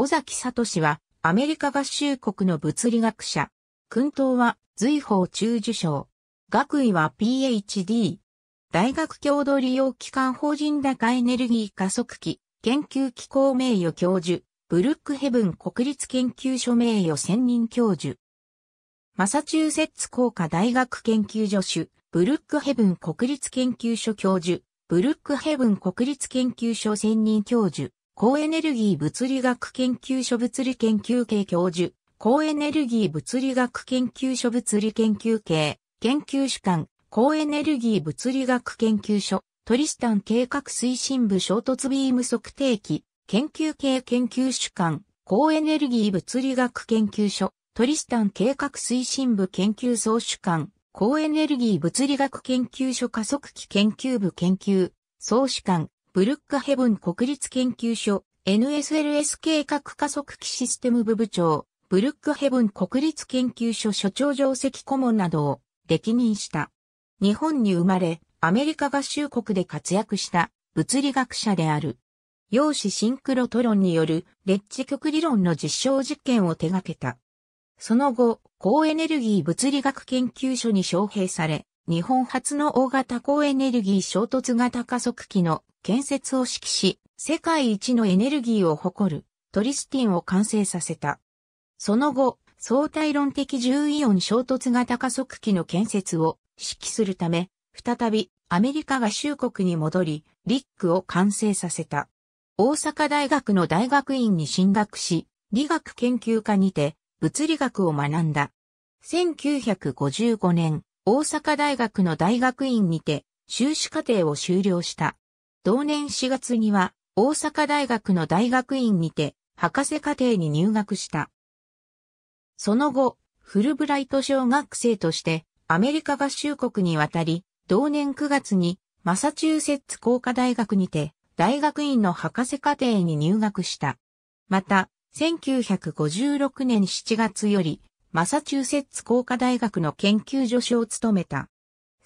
尾崎聡は、アメリカ合衆国の物理学者。訓東は、随法中受賞。学位は PhD。大学共同利用機関法人高エネルギー加速器、研究機構名誉教授、ブルックヘブン国立研究所名誉専任教授。マサチューセッツ工科大学研究所主、ブルックヘブン国立研究所教授、ブルックヘブン国立研究所専任教授。高エネルギー物理学研究所物理研究系教授、高エネルギー物理学研究所物理研究系、研究主管、高エネルギー物理学研究所、トリスタン計画推進部衝突ビーム測定器、研究系研究主管、高エネルギー物理学研究所、トリスタン計画推進部研究総主管、高エネルギー物理学研究所加速器研究部研究、総主管、ブルックヘブン国立研究所 NSLS 計画加速器システム部部長、ブルックヘブン国立研究所所長上席顧問などを歴任した。日本に生まれ、アメリカ合衆国で活躍した物理学者である。陽子シンクロトロンによるレッジ極理論の実証実験を手掛けた。その後、高エネルギー物理学研究所に招聘され、日本初の大型高エネルギー衝突型加速器の建設を指揮し、世界一のエネルギーを誇るトリスティンを完成させた。その後、相対論的重イオン衝突型加速器の建設を指揮するため、再びアメリカ合衆国に戻り、リックを完成させた。大阪大学の大学院に進学し、理学研究科にて物理学を学んだ。1955年、大阪大学の大学院にて修士課程を修了した。同年4月には大阪大学の大学院にて博士課程に入学した。その後、フルブライト小学生としてアメリカ合衆国に渡り、同年9月にマサチューセッツ工科大学にて大学院の博士課程に入学した。また、1956年7月よりマサチューセッツ工科大学の研究助手を務めた。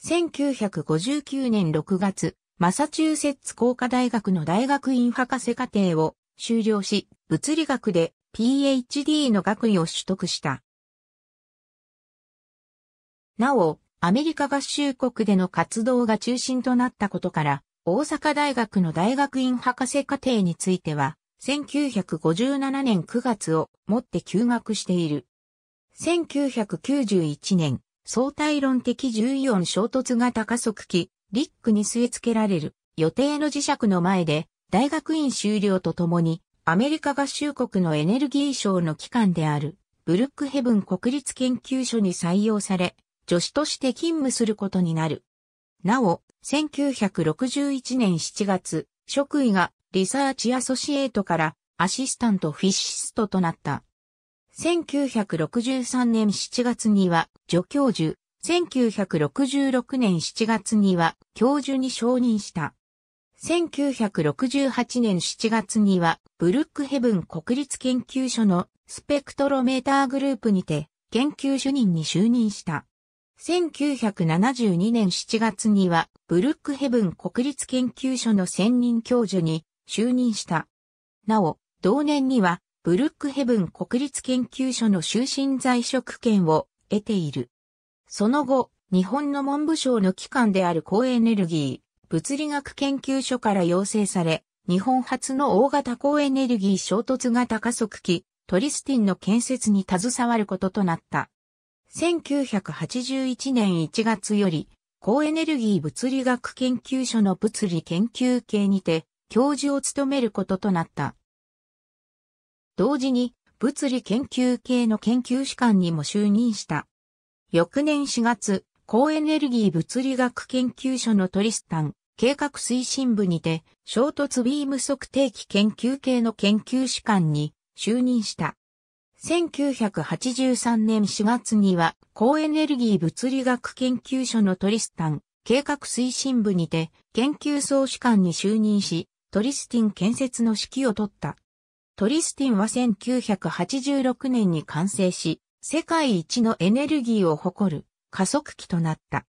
1959年6月、マサチューセッツ工科大学の大学院博士課程を修了し、物理学で PhD の学位を取得した。なお、アメリカ合衆国での活動が中心となったことから、大阪大学の大学院博士課程については、1957年9月をもって休学している。1991年、相対論的14衝突型加速器リックに据え付けられる予定の磁石の前で大学院修了とともにアメリカ合衆国のエネルギー省の機関であるブルックヘブン国立研究所に採用され助手として勤務することになる。なお、1961年7月、職位がリサーチアソシエートからアシスタントフィシストとなった。1963年7月には助教授、1966年7月には教授に承認した。1968年7月にはブルックヘブン国立研究所のスペクトロメーターグループにて研究主任に就任した。1972年7月にはブルックヘブン国立研究所の専任教授に就任した。なお、同年にはブルックヘブン国立研究所の終身在職権を得ている。その後、日本の文部省の機関である高エネルギー、物理学研究所から要請され、日本初の大型高エネルギー衝突型加速器、トリスティンの建設に携わることとなった。1981年1月より、高エネルギー物理学研究所の物理研究系にて、教授を務めることとなった。同時に、物理研究系の研究士官にも就任した。翌年4月、高エネルギー物理学研究所のトリスタン計画推進部にて衝突ビーム測定器研究系の研究士官に就任した。1983年4月には高エネルギー物理学研究所のトリスタン計画推進部にて研究総士官に就任し、トリスティン建設の指揮を取った。トリスティンは1986年に完成し、世界一のエネルギーを誇る加速器となった。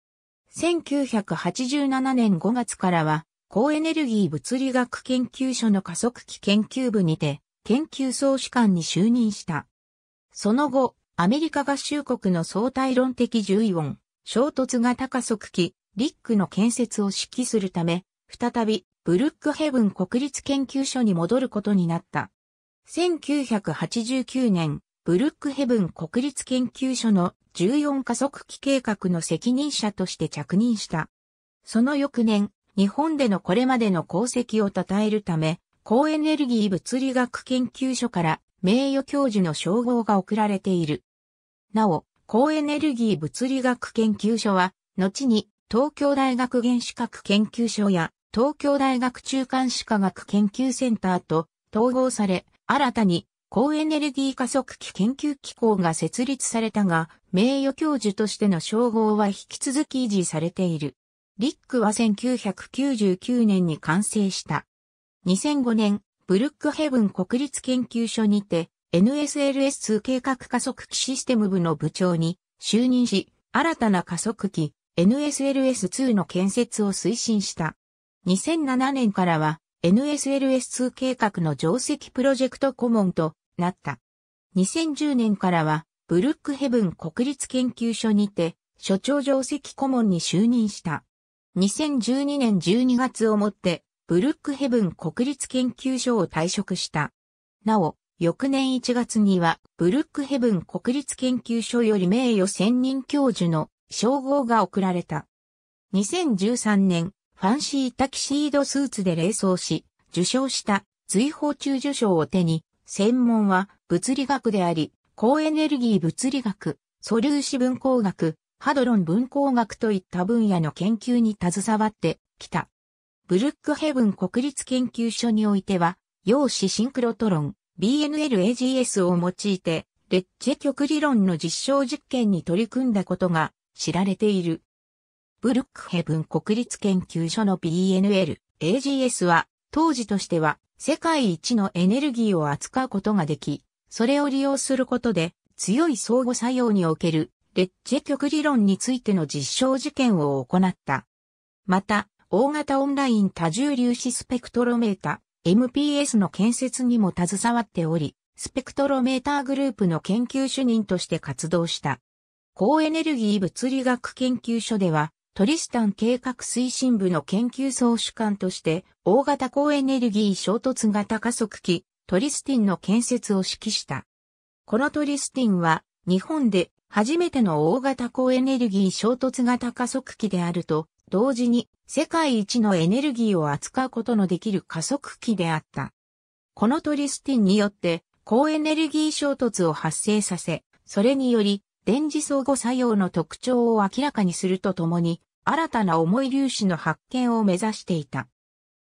1987年5月からは、高エネルギー物理学研究所の加速器研究部にて、研究総主管に就任した。その後、アメリカ合衆国の相対論的重イオン、衝突型加速器、リックの建設を指揮するため、再び、ブルックヘブン国立研究所に戻ることになった。1989年、ブルックヘブン国立研究所の14加速器計画の責任者として着任した。その翌年、日本でのこれまでの功績を称えるため、高エネルギー物理学研究所から名誉教授の称号が贈られている。なお、高エネルギー物理学研究所は、後に東京大学原子核研究所や東京大学中間子科学研究センターと統合され、新たに高エネルギー加速器研究機構が設立されたが、名誉教授としての称号は引き続き維持されている。リックは1999年に完成した。2005年、ブルックヘブン国立研究所にて、NSLS 計画加速器システム部の部長に就任し、新たな加速器 NSLS2 の建設を推進した。2007年からは NSLS2 計画の定石プロジェクト顧問となった。2010年からは、ブルックヘブン国立研究所にて、所長定石顧問に就任した。2012年12月をもって、ブルックヘブン国立研究所を退職した。なお、翌年1月には、ブルックヘブン国立研究所より名誉専任教授の称号が贈られた。2013年、ファンシータキシードスーツで礼装し、受賞した追放中受賞を手に、専門は物理学であり、高エネルギー物理学、素粒子分光学、ハドロン分光学といった分野の研究に携わってきた。ブルックヘブン国立研究所においては、陽子シンクロトロン、BNLAGS を用いて、レッチェ極理論の実証実験に取り組んだことが知られている。ブルックヘブン国立研究所の PNL、AGS は、当時としては、世界一のエネルギーを扱うことができ、それを利用することで、強い相互作用における、レッジェ極理論についての実証実験を行った。また、大型オンライン多重粒子スペクトロメータ、MPS の建設にも携わっており、スペクトロメーターグループの研究主任として活動した。高エネルギー物理学研究所では、トリスタン計画推進部の研究総主管として、大型高エネルギー衝突型加速器、トリスティンの建設を指揮した。このトリスティンは、日本で初めての大型高エネルギー衝突型加速器であると、同時に世界一のエネルギーを扱うことのできる加速器であった。このトリスティンによって高エネルギー衝突を発生させ、それにより電磁相互作用の特徴を明らかにするとともに新たな重い粒子の発見を目指していた。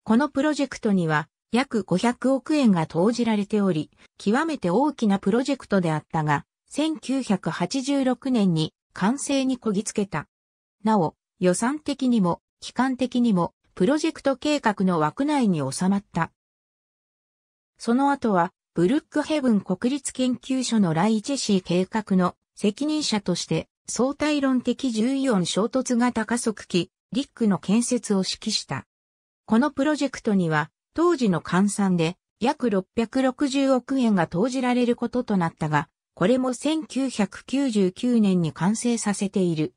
このプロジェクトには約500億円が投じられており、極めて大きなプロジェクトであったが、1986年に完成にこぎつけた。なお、予算的にも、期間的にも、プロジェクト計画の枠内に収まった。その後は、ブルックヘブン国立研究所のライチェシー計画の責任者として相対論的重要衝突型加速器、リックの建設を指揮した。このプロジェクトには、当時の換算で約660億円が投じられることとなったが、これも1999年に完成させている。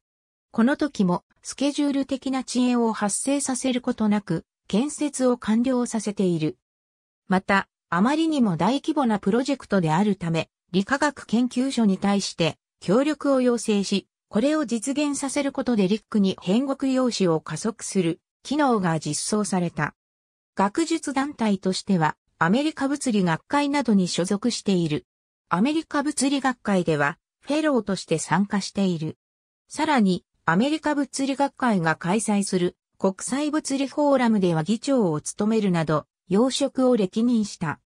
この時もスケジュール的な遅延を発生させることなく、建設を完了させている。また、あまりにも大規模なプロジェクトであるため、理化学研究所に対して協力を要請し、これを実現させることでリックに変国用紙を加速する機能が実装された。学術団体としてはアメリカ物理学会などに所属している。アメリカ物理学会ではフェローとして参加している。さらにアメリカ物理学会が開催する国際物理フォーラムでは議長を務めるなど、要職を歴任した。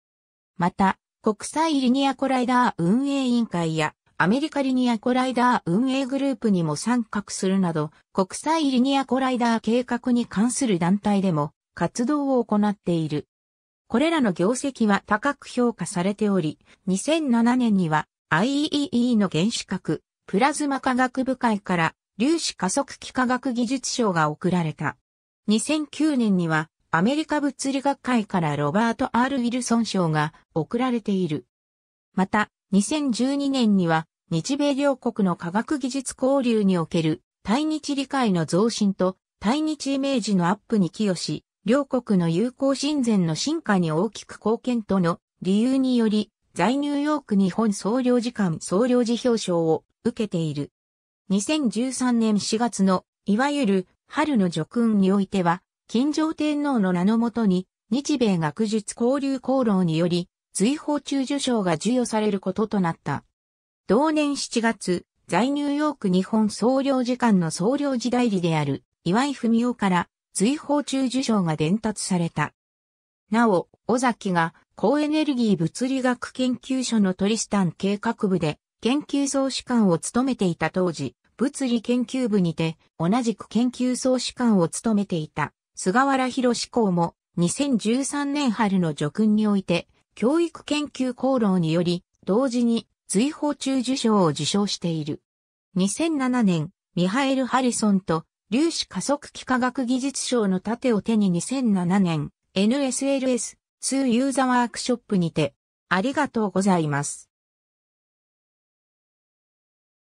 また、国際リニアコライダー運営委員会やアメリカリニアコライダー運営グループにも参画するなど、国際リニアコライダー計画に関する団体でも活動を行っている。これらの業績は高く評価されており、2007年には IEEE の原子核、プラズマ科学部会から粒子加速器科学技術賞が贈られた。2009年にはアメリカ物理学会からロバート・ R・ ウィルソン賞が贈られている。また、2012年には日米両国の科学技術交流における対日理解の増進と対日イメージのアップに寄与し、両国の友好親善の進化に大きく貢献との理由により、在ニューヨーク日本総領事館総領事表彰を受けている。2013年4月の、いわゆる春の叙勲においては、金城天皇の名のもとに、日米学術交流功労により、追放中受賞が授与されることとなった。同年7月、在ニューヨーク日本総領事館の総領事代理である岩井文夫から追放中受賞が伝達された。なお、尾崎が高エネルギー物理学研究所のトリスタン計画部で研究総主管を務めていた当時、物理研究部にて同じく研究総主管を務めていた菅原博志校も2013年春の叙勲において教育研究功労により、同時に随放中受賞を受賞している。2007年、ミハエル・ハリソンと粒子加速器科学技術賞の盾を手に2007年、NSLS 2ユーザワークショップにて、ありがとうございます。